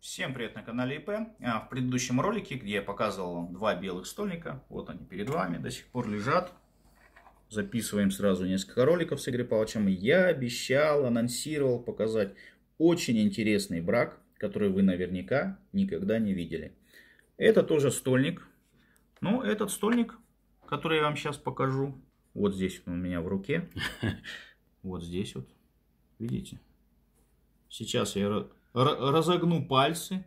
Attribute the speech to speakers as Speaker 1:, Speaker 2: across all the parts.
Speaker 1: Всем привет на канале ИП. А, в предыдущем ролике, где я показывал вам два белых стольника, вот они перед вами, до сих пор лежат. Записываем сразу несколько роликов с Игорем Павловичем. Я обещал, анонсировал показать очень интересный брак, который вы наверняка никогда не видели. Это тоже стольник. Но ну, этот стольник, который я вам сейчас покажу, вот здесь он у меня в руке, вот здесь вот, видите? Сейчас я разогну пальцы,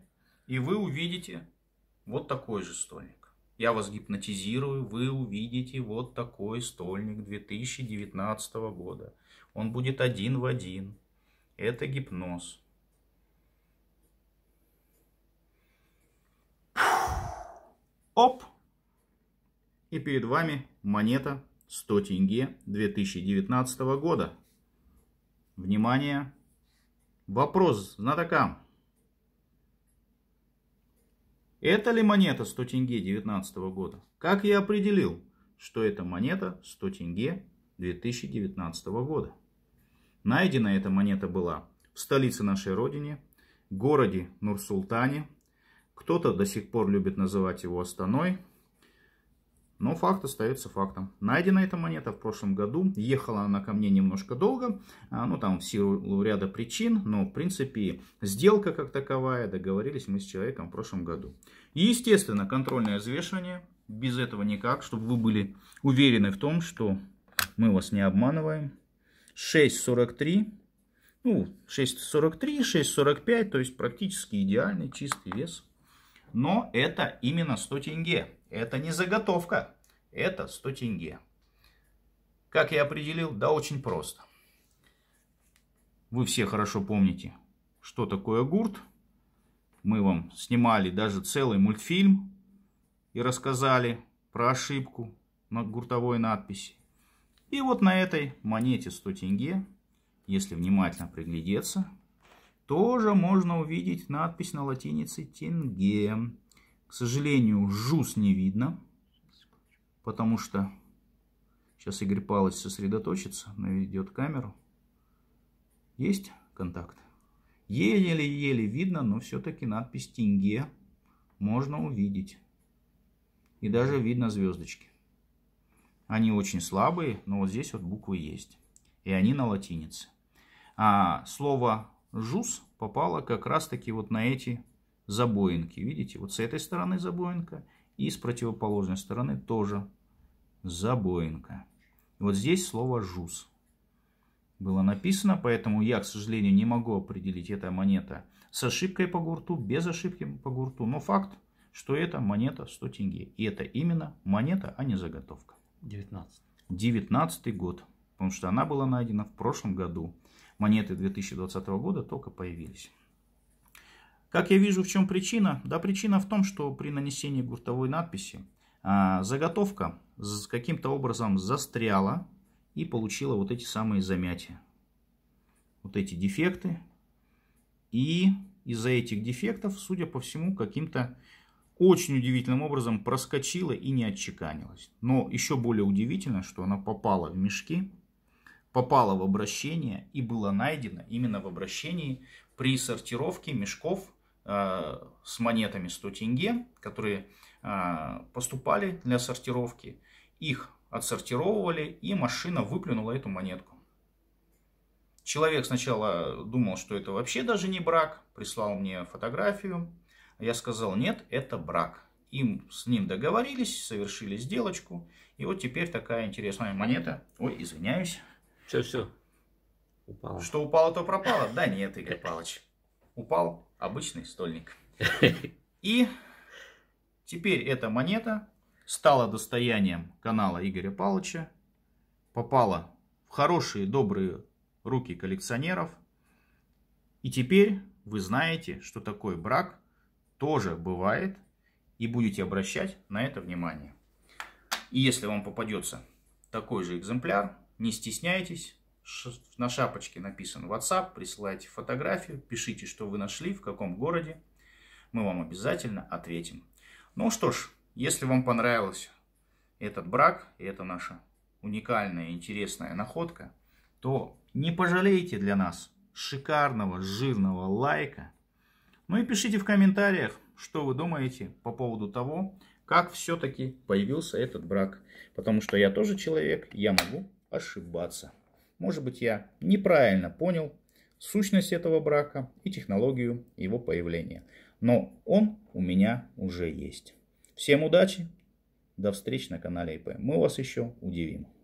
Speaker 1: и вы увидите вот такой же стольник. Я вас гипнотизирую, вы увидите вот такой стольник 2019 года. Он будет один в один. Это гипноз. Оп! И перед вами монета 100 тенге 2019 года. Внимание! Вопрос знатокам. Это ли монета 100 тенге 2019 года? Как я определил, что это монета 100 тенге 2019 года? Найдена эта монета была в столице нашей родины, городе Нур-Султане. Кто-то до сих пор любит называть его Астаной, но факт остается фактом. Найдена эта монета в прошлом году. Ехала она ко мне немножко долго. А, ну, там в силу ряда причин. Но, в принципе, сделка как таковая. Договорились мы с человеком в прошлом году. И, естественно, контрольное взвешивание. Без этого никак. Чтобы вы были уверены в том, что мы вас не обманываем. 6,43. Ну, 6,43, 6,45. То есть, практически идеальный чистый вес. Но это именно 100 тенге. Это не заготовка, это 100 тенге. Как я определил? Да очень просто. Вы все хорошо помните, что такое гурт. Мы вам снимали даже целый мультфильм и рассказали про ошибку на гуртовой надписи. И вот на этой монете 100 тенге, если внимательно приглядеться, тоже можно увидеть надпись на латинице «тенге». К сожалению, жуз не видно, потому что сейчас Игорь Павлович сосредоточится, наведет камеру. Есть контакт? Еле-еле видно, но все-таки надпись "Тинге" можно увидеть. И даже видно звездочки. Они очень слабые, но вот здесь вот буквы есть. И они на латинице. А слово «жуз» попало как раз-таки вот на эти забоинки. Видите, вот с этой стороны забоинка и с противоположной стороны тоже забоинка. И вот здесь слово «жуз» было написано, поэтому я, к сожалению, не могу определить, эта монета с ошибкой по гурту, без ошибки по гурту. Но факт, что это монета 100 тенге. И это именно монета, а не заготовка. 19. 19 год. Потому что она была найдена в прошлом году. Монеты 2020 года только появились. Как я вижу, в чем причина? Да, причина в том, что при нанесении гуртовой надписи а, заготовка каким-то образом застряла и получила вот эти самые замятия. Вот эти дефекты. И из-за этих дефектов, судя по всему, каким-то очень удивительным образом проскочила и не отчеканилась. Но еще более удивительно, что она попала в мешки, попала в обращение и была найдена именно в обращении при сортировке мешков Э, с монетами 100 тенге, которые э, поступали для сортировки. Их отсортировывали, и машина выплюнула эту монетку. Человек сначала думал, что это вообще даже не брак, прислал мне фотографию. Я сказал, нет, это брак. Им с ним договорились, совершили сделочку. И вот теперь такая интересная монета. Ой, извиняюсь. Все, все. Упало. Что упало, то пропало. Да нет, Игорь Павлович упал обычный стольник. И теперь эта монета стала достоянием канала Игоря Павловича, попала в хорошие, добрые руки коллекционеров. И теперь вы знаете, что такой брак тоже бывает, и будете обращать на это внимание. И если вам попадется такой же экземпляр, не стесняйтесь, на шапочке написан WhatsApp, присылайте фотографию, пишите, что вы нашли, в каком городе. Мы вам обязательно ответим. Ну что ж, если вам понравился этот брак, и это наша уникальная, интересная находка, то не пожалейте для нас шикарного, жирного лайка. Ну и пишите в комментариях, что вы думаете по поводу того, как все-таки появился этот брак. Потому что я тоже человек, я могу ошибаться. Может быть, я неправильно понял сущность этого брака и технологию его появления. Но он у меня уже есть. Всем удачи, до встречи на канале ИП. Мы вас еще удивим.